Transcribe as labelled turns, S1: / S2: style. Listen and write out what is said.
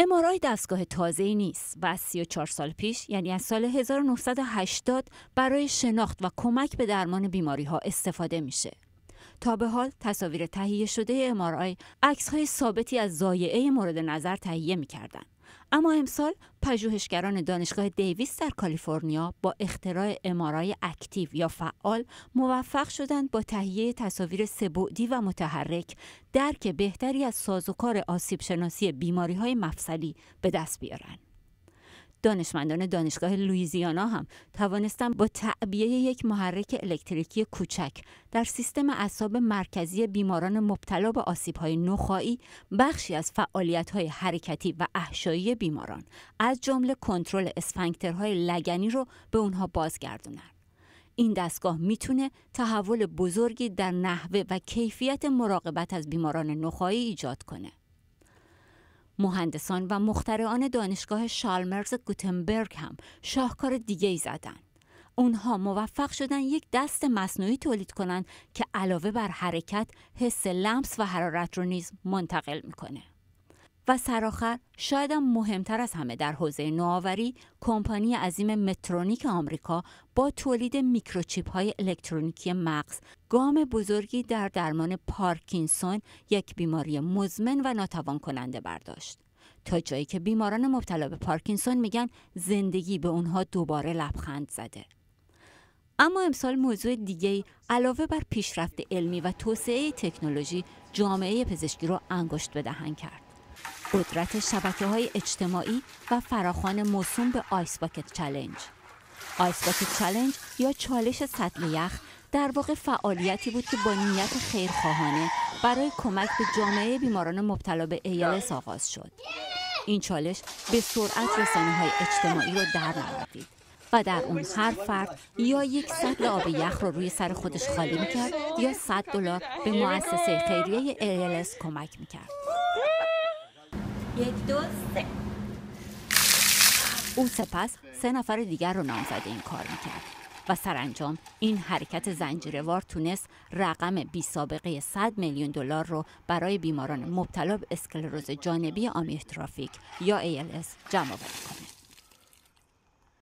S1: امارای دستگاه تازه نیست و از 34 سال پیش یعنی از سال 1980 برای شناخت و کمک به درمان بیماری ها استفاده میشه. تا به حال تصاویر تهیه شده عکس عکس‌های ثابتی از زایعه مورد نظر تهیه کردن. اما امسال پژوهشگران دانشگاه دیویس در کالیفرنیا با اختراع امارای اکتیو یا فعال موفق شدند با تهیه تصاویر سبودی و متحرک درک بهتری از سازوکار آسیب شناسی بیماری های مفصلی به دست بیارند. دانشمندان دانشگاه لویزیانا هم توانستند با تعبیه یک محرک الکتریکی کوچک در سیستم اعصاب مرکزی بیماران مبتلا به آسیب‌های نخایی بخشی از فعالیت‌های حرکتی و احشایی بیماران از جمله کنترل اسفنکترهای لگنی رو به اونها بازگردونند. این دستگاه میتونه تحول بزرگی در نحوه و کیفیت مراقبت از بیماران نخایی ایجاد کنه. مهندسان و مخترعان دانشگاه شالمرز گوتنبرگ هم شاهکار دیگه ای زدن. اونها موفق شدن یک دست مصنوعی تولید کنند که علاوه بر حرکت حس لمس و حرارت رو نیز منتقل میکنه. و سرآخر شاید مهمتر از همه در حوزه نوآوری کمپانی عظیم مترونیک آمریکا با تولید میکروچیپ های الکترونیکی مغز گام بزرگی در درمان پارکینسون یک بیماری مزمن و ناتوان کننده برداشت تا جایی که بیماران مبتلا به پارکینسون میگن زندگی به اونها دوباره لبخند زده اما امسال موضوع دیگه علاوه بر پیشرفت علمی و توسعه تکنولوژی جامعه پزشکی رو انگشت بدهن کرد قدرت شبکه های اجتماعی و فراخوان موسوم به آیس باکت چلنج آیس باکت چلنج یا چالش سطل یخ در واقع فعالیتی بود که با نیت خیرخواهانه برای کمک به جامعه بیماران مبتلا به ایلس آغاز شد این چالش به سرعت رسانه های اجتماعی را در نوردید و در اون هر فرد یا یک سطل آب یخ رو روی سر خودش خالی میکرد یا 100 دلار به مؤسسه خیریه ایلس کمک میکرد او سپس سه نفر دیگر رو نامزد این کار میکرد و سرانجام این حرکت زنجیروار تونست رقم بی سابقه 100 میلیون دلار رو برای بیماران مبتلا به اسکلروز جانبی آمیوترافیک یا ALS جمع آوری